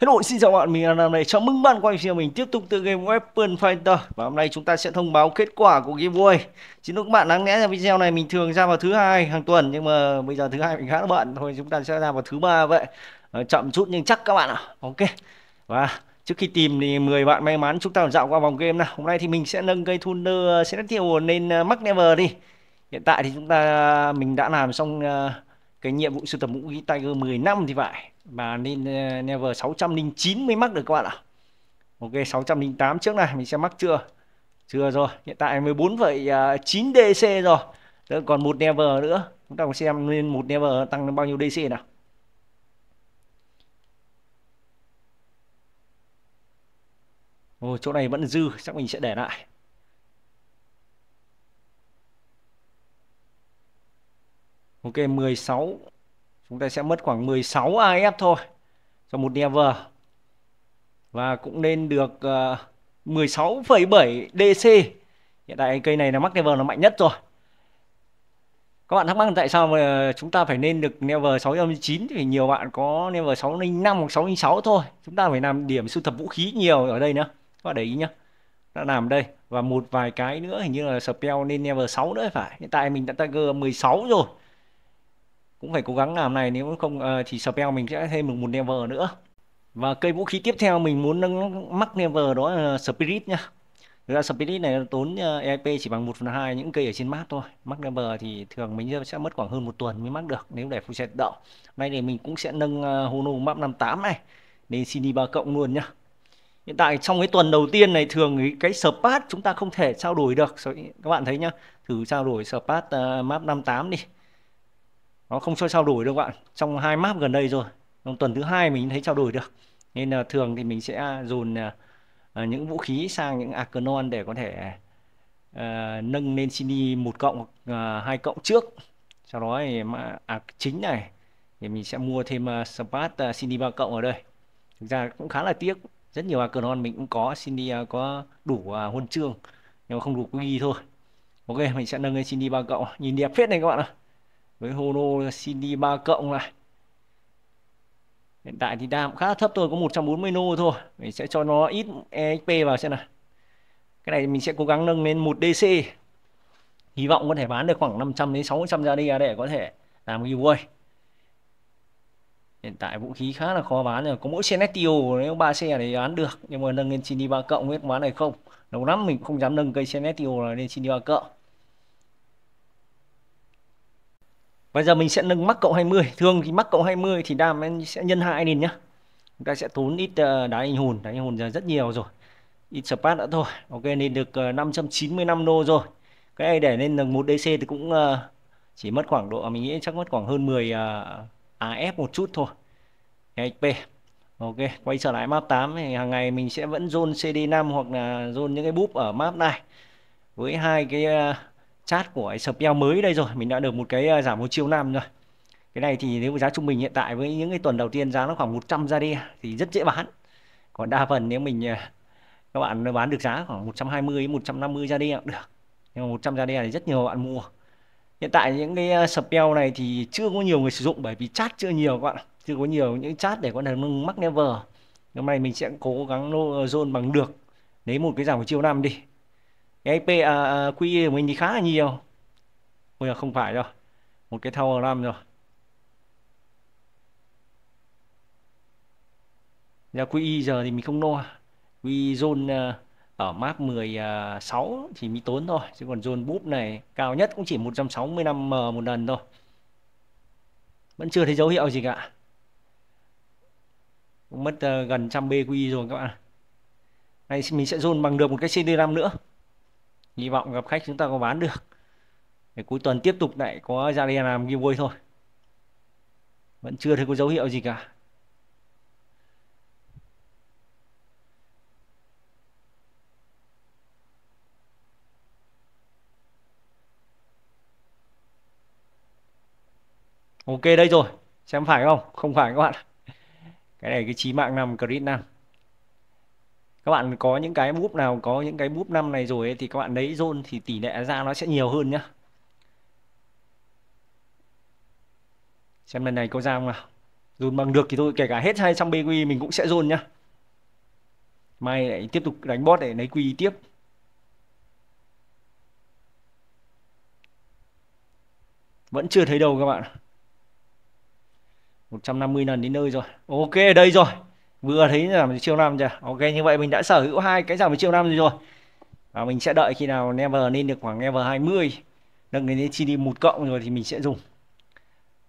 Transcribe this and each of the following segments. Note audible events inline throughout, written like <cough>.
Hello, xin chào bạn, mình là Nam này. Chào mừng bạn quay trở mình tiếp tục từ game Weapon Fighter. Và hôm nay chúng ta sẽ thông báo kết quả của giveaway. Xin lỗi các bạn, đáng lẽ là video này mình thường ra vào thứ hai hàng tuần nhưng mà bây giờ thứ hai mình khá là bận thôi, chúng ta sẽ ra vào thứ ba vậy. À, chậm chút nhưng chắc các bạn ạ. Ok. Và trước khi tìm thì 10 bạn may mắn chúng ta dạo qua vòng game nào. Hôm nay thì mình sẽ nâng cây thunder sẽ tiêu lên uh, ờ, Max Never đi. Hiện tại thì chúng ta mình đã làm xong ờ, cái nhiệm vụ sưu tầm vũ khí Tiger 10 năm thì phải và level 609 mới mắc được các bạn ạ ok 608 trước này mình sẽ mắc chưa chưa rồi hiện tại 14,9 DC rồi Đó, còn một never nữa chúng ta cùng xem lên một never tăng bao nhiêu DC nào Ồ, chỗ này vẫn dư chắc mình sẽ để lại ok 16 chúng ta sẽ mất khoảng 16 AF thôi cho một never và cũng nên được uh, 16,7 DC hiện tại cây này là mắc never nó mạnh nhất rồi các bạn thắc mắc tại sao mà chúng ta phải nên được level 609 thì nhiều bạn có level 605 hoặc 606 thôi chúng ta phải làm điểm sưu tập vũ khí nhiều ở đây nữa các bạn để ý nhá đã làm đây và một vài cái nữa hình như là spell nên level 6 nữa phải hiện tại mình đã tiger 16 rồi cũng phải cố gắng làm này nếu không uh, ờ, chỉ spell mình sẽ thêm được một level nữa và cây vũ khí tiếp theo mình muốn nâng mắc level đó là spirit nha Thực ra Spirit này tốn ờ, EIP chỉ bằng 1 phần 2 những cây ở trên map thôi. Mắc level thì thường mình sẽ mất khoảng hơn một tuần mới mắc được nếu để phụ set đậu. Nay thì mình cũng sẽ nâng ờ, Hono map 58 này lên CD 3 cộng luôn nhá. Hiện tại trong cái tuần đầu tiên này thường cái Spat chúng ta không thể trao đổi được. Các bạn thấy nhá, thử trao đổi Spat map 58 đi nó không cho trao đổi đâu bạn trong hai map gần đây rồi trong tuần thứ hai mình thấy trao đổi được nên là thường thì mình sẽ à, dồn à, à, những vũ khí sang những Arcanon để có thể uh, nâng lên xin đi một cộng hoặc hai cộng trước sau đó thì mà à, chính này thì mình sẽ mua thêm uh, spart xin đi ba cộng ở đây thực ra cũng khá là tiếc rất nhiều Arcanon mình cũng có CD uh, có đủ uh, huân chương nhưng mà không đủ quy thôi ok mình sẽ nâng lên xin đi ba cộng nhìn đẹp phết này các bạn ạ với holo cd 3 cộng này hiện tại thì đam khá thấp thôi có 140 nô thôi mình sẽ cho nó ít exp vào xem nào cái này mình sẽ cố gắng nâng lên 1 dc hy vọng có thể bán được khoảng 500 đến 600 ra đi à, để có thể làm giveaway hiện tại vũ khí khá là khó bán rồi có mỗi xe Netio nếu ba xe để bán được nhưng mà nâng lên Chini 3 cộng biết bán này không lâu lắm mình không dám nâng cây xe Netio lên Chini 3 cộng Bây giờ mình sẽ nâng mắc cộng 20 Thường thì mắc cộng 20 thì đam sẽ nhân 2 lên nhá Chúng ta sẽ tốn ít ờ, đá anh hồn Đá anh hồn giờ rất nhiều rồi Ít spat đã thôi Ok nên được 595 ờ, đô rồi Cái này để lên lần 1 DC thì cũng ờ, Chỉ mất khoảng độ Mình nghĩ chắc mất khoảng hơn 10 AF một chút thôi HP Ok, quay trở lại map 8 thì hàng ngày mình sẽ vẫn zone CD5 hoặc là zone những cái búp ở map này với hai cái chart của SPL mới đây rồi mình đã được một cái ờ, giảm một chiều năm rồi cái này thì nếu giá trung bình hiện tại với những cái tuần đầu tiên giá nó khoảng 100 ra đi thì rất dễ bán còn đa phần nếu mình ờ, các bạn bán được giá khoảng 120 150 ra đi cũng được nhưng mà 100 ra đi thì rất nhiều bạn mua hiện tại những cái ờ, spell này thì chưa có nhiều người sử dụng bởi vì chat chưa nhiều các bạn chưa có nhiều những chat để có thể mắc never hôm nay mình sẽ cố gắng nô zone bằng được lấy một cái giảm chiều năm đi cái à, à, quy của mình thì khá là nhiều bây giờ không phải đâu một cái thao năm rồi ra quy giờ thì mình không lo quy zone à, ở map 16 thì mình tốn thôi chứ còn zone búp này cao nhất cũng chỉ 165 m một lần thôi vẫn chưa thấy dấu hiệu gì cả cũng mất gần trăm BQI rồi các bạn này mình sẽ dồn bằng được một cái CD5 nữa hy vọng gặp khách chúng ta có bán được để cuối tuần tiếp tục lại có ra dạ đi làm giveaway thôi vẫn chưa thấy có dấu hiệu gì cả ok đây rồi xem phải không không phải các bạn cái này cái chí mạng nằm crit 5 các bạn có những cái búp nào có những cái búp năm này rồi ấy, thì các bạn lấy zone thì tỷ lệ ra nó sẽ nhiều hơn nhá xem lần này có ra không nào dồn bằng được thì thôi kể cả hết 200 BQ mình cũng sẽ dồn nhá mai lại tiếp tục đánh bot để lấy quy tiếp vẫn chưa thấy đâu các bạn 150 lần đến nơi rồi ok đây rồi vừa thấy giảm chiều năm chưa ok như vậy mình đã sở hữu hai cái giảm chiều năm rồi và mình sẽ đợi khi nào never lên được khoảng never 20 nâng đến chi đi một cộng rồi thì mình sẽ dùng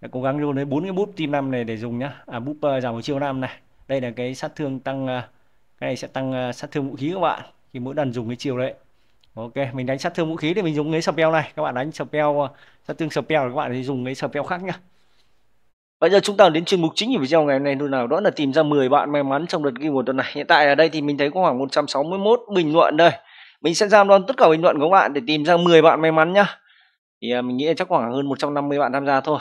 đã cố gắng luôn lấy bốn cái bút tim năm này để dùng nhá à bút uh, ờ, giảm một chiều năm này đây là cái sát thương tăng uh, cái này sẽ tăng uh, sát thương vũ khí các bạn thì mỗi lần dùng cái chiều đấy ok mình đánh sát thương vũ khí thì mình dùng cái spell này các bạn đánh spell sát thương spell các bạn thì dùng cái spell khác nhá Bây giờ chúng ta đến chuyên mục chính của video ngày hôm nay thôi nào đó là tìm ra 10 bạn may mắn trong đợt keyword tuần này. Hiện tại ở đây thì mình thấy có khoảng 161 bình luận đây. Mình sẽ ra đoan tất cả bình luận của các bạn để tìm ra 10 bạn may mắn nhá. Thì à, mình nghĩ chắc khoảng hơn 150 bạn tham gia thôi.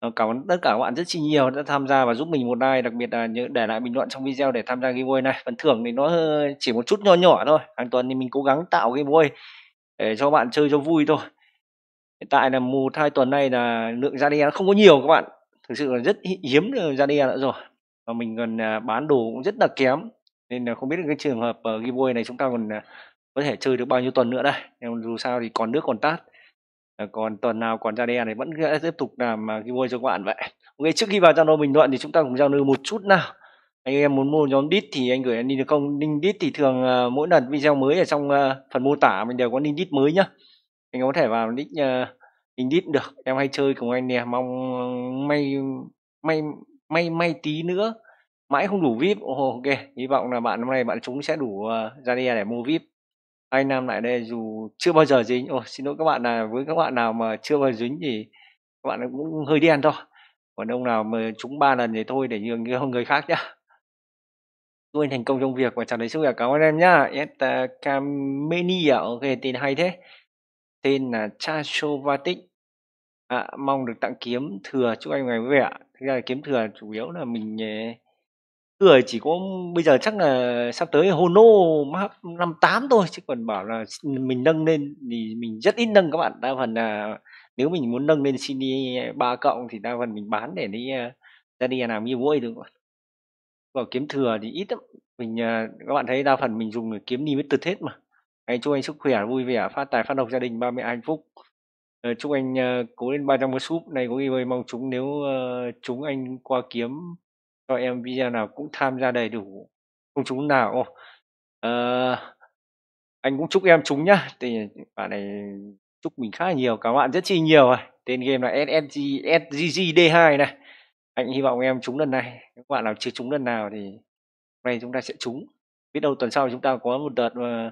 Ờ, cảm ơn tất cả các bạn rất chi nhiều đã tham gia và giúp mình một like, đặc biệt là nhớ để lại bình luận trong video để tham gia giveaway này. Phần thưởng thì nó ờ, chỉ một chút nho nhỏ thôi. Hàng tuần thì mình cố gắng tạo giveaway để cho bạn chơi cho vui thôi. Hiện tại là một hai tuần nay là lượng ra đi nó không có nhiều các bạn thực sự là rất hiếm ra đe nữa rồi và mình còn à, bán đồ cũng rất là kém nên là không biết cái trường hợp uh, giveaway này chúng ta còn à, có thể chơi được bao nhiêu tuần nữa đây nhưng dù sao thì còn nước còn tát ờ, còn tuần nào còn ra đe này vẫn tiếp tục làm uh, giveaway cho các bạn vậy ok trước khi vào zalo bình luận thì chúng ta cùng giao lưu một chút nào anh em muốn mua nhóm đít thì anh gửi anh được không ninh đít thì thường uh, mỗi lần video mới ở trong uh, phần mô tả mình đều có ninh đít mới nhá anh có thể vào link uh, Indeed được, em hay chơi cùng anh nè, mong may may may may tí nữa mãi không đủ VIP. Ồ oh, ok, hy vọng là bạn hôm nay bạn chúng sẽ đủ uh, ra đi để mua VIP. Anh Nam lại đây dù chưa bao giờ dính. Ồ oh, xin lỗi các bạn là với các bạn nào mà chưa bao giờ dính thì các bạn cũng hơi đen thôi. Còn ông nào mà chúng ba lần thì thôi để nhường cho người khác nhá. tôi thành công trong việc và trả lời sức khỏe. Cảm ơn em nhá. Yes, uh, Camenia. À. Ok, tên hay thế tên là Chachovatic à, mong được tặng kiếm thừa chúc anh ngày vui vẻ thực ra kiếm thừa chủ yếu là mình ờ, thừa chỉ có bây giờ chắc là sắp tới Hono năm tám thôi chứ còn bảo là mình nâng lên thì mình rất ít nâng các bạn đa phần là nếu mình muốn nâng lên CD ba cộng thì đa phần mình bán để đi ờ, ra đi làm như vui được còn kiếm thừa thì ít lắm mình ờ, các bạn thấy đa phần mình dùng kiếm đi mới từ hết mà anh chúc anh sức khỏe, vui vẻ, phát tài, phát độc gia đình, ba mẹ hạnh phúc. Ờ, chúc anh ờ, cố lên 300 con súp này có khi với mong chúng nếu ờ, chúng anh qua kiếm cho em video nào cũng tham gia đầy đủ. Không chúng nào. Ồ, anh cũng chúc em chúng nhá. Thì bạn này chúc mình khá nhiều, các bạn rất chi nhiều rồi. Tên game là SSG, SGGD2 này. Anh hy vọng em chúng lần này. các bạn nào chưa chúng lần nào thì hôm nay chúng ta sẽ chúng Biết đâu tuần sau chúng ta có một đợt mà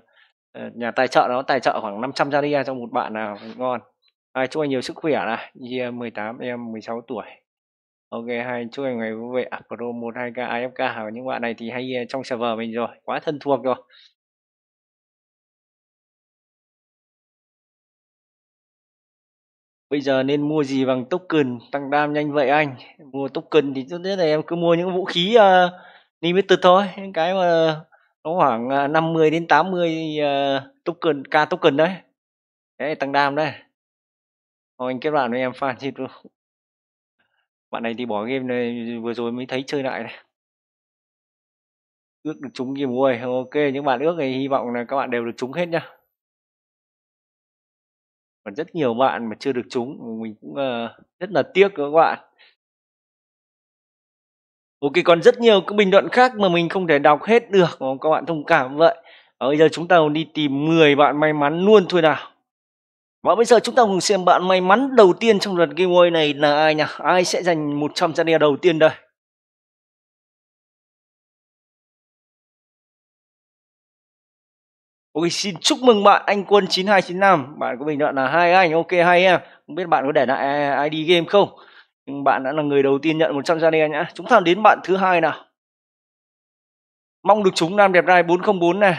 Ờ, nhà tài trợ đó tài trợ khoảng 500 Zaria cho một bạn nào ngon à, chúc anh nhiều sức khỏe này yeah, 18 em 16 tuổi Ok hai chúc anh ngày vui vẻ à, Pro 12k AFK à, những bạn này thì hay ờ, trong server mình rồi quá thân thuộc rồi bây giờ nên mua gì bằng token tăng đam nhanh vậy anh mua token thì tốt nhất là em cứ mua những vũ khí uh, limited thôi những cái mà nó khoảng 50 à, đến 80 uh, ờ, token k token đấy đấy tăng đam đây. Thôi anh kết bạn với em fan chứ <laughs> bạn này thì bỏ game này vừa rồi mới thấy chơi lại này ước được trúng game ui ok những bạn ước này hy vọng là các bạn đều được trúng hết nhá còn rất nhiều bạn mà chưa được trúng mình cũng uh, rất là tiếc các bạn ok còn rất nhiều các bình luận khác mà mình không thể đọc hết được các bạn thông cảm vậy và bây giờ chúng ta cùng đi tìm 10 bạn may mắn luôn thôi nào và bây giờ chúng ta cùng xem bạn may mắn đầu tiên trong lần giveaway này là ai nhỉ? Ai sẽ giành 100 gia đầu tiên đây? Ok, xin chúc mừng bạn anh Quân 9295. Bạn của mình đoạn là hai anh, ok hai em. Không biết bạn có để lại ID game không? nhưng bạn đã là người đầu tiên nhận 100 gian đen nhá chúng ta đến bạn thứ hai nào mong được chúng nam đẹp trai 404 này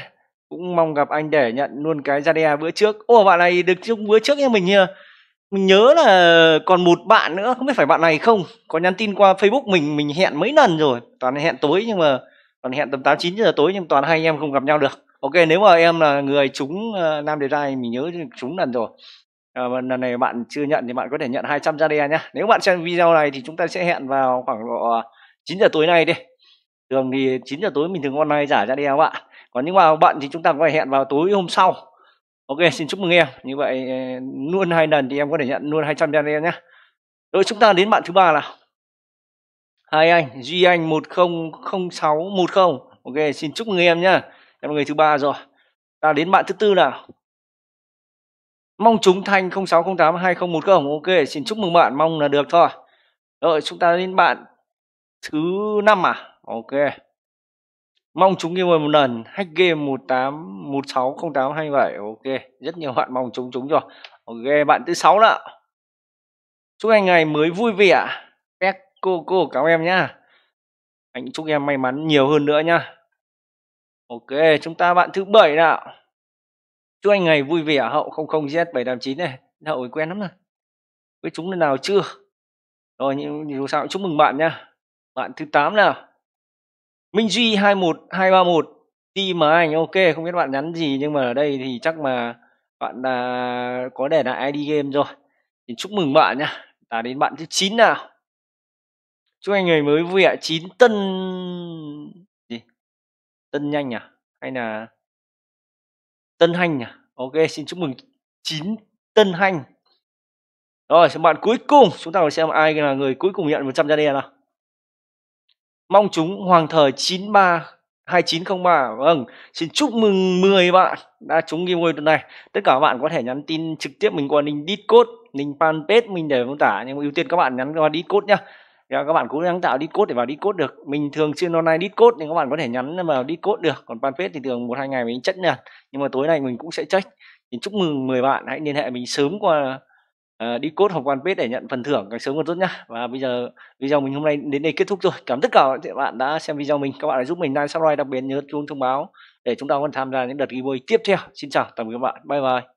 cũng mong gặp anh để nhận luôn cái Zadea bữa trước ô bạn này được chung bữa trước nha mình nhờ mình nhớ là còn một bạn nữa không biết phải bạn này không có nhắn tin qua facebook mình mình hẹn mấy lần rồi toàn hẹn tối nhưng mà toàn hẹn tầm tám chín giờ tối nhưng toàn hai anh em không gặp nhau được ok nếu mà em là người chúng uh, nam đề trai mình nhớ chúng lần rồi à, này bạn chưa nhận thì bạn có thể nhận 200 ra đe nhé nếu bạn xem video này thì chúng ta sẽ hẹn vào khoảng độ 9 ờ, giờ tối nay đi thường thì 9 giờ tối mình thường online giả ra đe các bạn còn những mà bạn thì chúng ta có thể hẹn vào tối hôm sau ok xin chúc mừng em như vậy luôn ờ, hai lần thì em có thể nhận luôn 200 ra đe nhé rồi chúng ta đến bạn thứ ba là hai anh duy anh 100610 ok xin chúc mừng em nhá em là người thứ ba rồi ta đến bạn thứ tư nào mong chúng thành 0608 201 cổng ok xin chúc mừng bạn mong là được thôi rồi chúng ta đến bạn thứ năm à ok mong chúng game một lần hack game 18 160827 ok rất nhiều bạn mong chúng chúng rồi ok bạn thứ sáu đó chúc anh ngày mới vui vẻ pet cô cô cảm em nhá anh chúc em may mắn nhiều hơn nữa nhá ok chúng ta bạn thứ bảy nào chú anh ngày vui vẻ hậu không z bảy tám chín này. Hậu quen lắm rồi. Với chúng lần nào chưa? Rồi nhưng dù sao chúc mừng bạn nha Bạn thứ 8 nào. Minh Duy hai hai một ba một Ti mà anh ok không biết bạn nhắn gì nhưng mà ở đây thì chắc mà bạn là có để lại ID game rồi. Thì chúc mừng bạn nha Ta đến bạn thứ 9 nào. Chúc anh ngày mới vui ạ. chín tân gì? Tân nhanh à hay là Tân Hanh à? Ok, xin chúc mừng 9 Tân Hanh. Rồi, xem bạn cuối cùng, chúng ta phải xem ai là người cuối cùng nhận 100 gia đen nào. Mong chúng Hoàng thời 93 2903. Vâng, xin chúc mừng 10 bạn đã trúng game ngôi tuần này. Tất cả bạn có thể nhắn tin trực tiếp mình qua link Discord, link fanpage mình để mô tả nhưng ưu tiên các bạn nhắn qua Discord nhá và dạ, các bạn cố gắng tạo đi cốt để vào đi cốt được mình thường xuyên online cốt nên các bạn có thể nhắn vào cốt được còn fanpage thì thường một hai ngày mình check nè nhưng mà tối nay mình cũng sẽ check thì chúc mừng 10 bạn hãy liên hệ mình sớm qua uh, ờ, cốt hoặc fanpage để nhận phần thưởng càng sớm càng tốt nhá và bây giờ video mình hôm nay đến đây kết thúc rồi cảm ơn tất cả các bạn đã xem video mình các bạn đã giúp mình like subscribe đặc biệt nhớ chuông thông báo để chúng ta còn tham gia những đợt giveaway tiếp theo xin chào tạm biệt các bạn bye bye